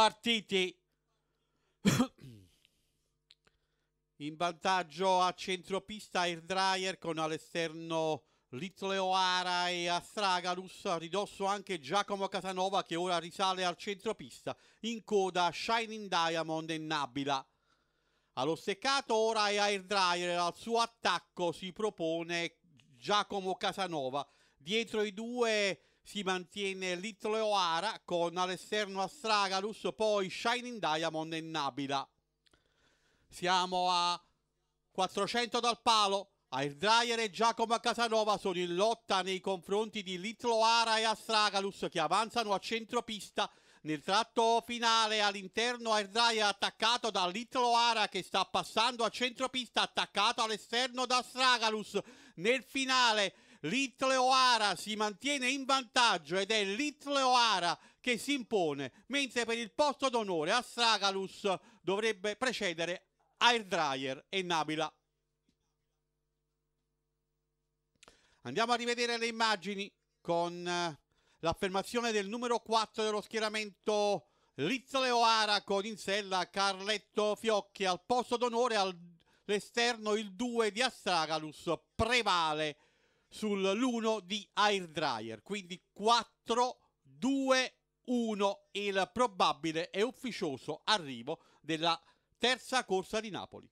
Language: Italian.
partiti in vantaggio a centropista Erdrayer con all'esterno Little O'Hara e Astragalus, a ridosso anche Giacomo Casanova che ora risale al centropista, in coda Shining Diamond e Nabila. Allo steccato ora è Airdryer, al suo attacco si propone Giacomo Casanova, dietro i due si mantiene Little O'Hara con all'esterno Astragalus, poi Shining Diamond e Nabila. Siamo a 400 dal palo. Airdryer e Giacomo a Casanova sono in lotta nei confronti di Little O'Hara e Astragalus che avanzano a centropista. Nel tratto finale all'interno Airdryer attaccato da Little O'Hara che sta passando a centropista, attaccato all'esterno da Astragalus. Nel finale Little O'Hara si mantiene in vantaggio ed è Little O'Hara che si impone, mentre per il posto d'onore Astragalus dovrebbe precedere Air Dryer e Nabila. Andiamo a rivedere le immagini con eh, l'affermazione del numero 4 dello schieramento Little O'Hara con in sella Carletto Fiocchi al posto d'onore all'esterno il 2 di Astragalus prevale sull'1 di air dryer, quindi 4, 2, 1 il probabile e ufficioso arrivo della terza corsa di Napoli.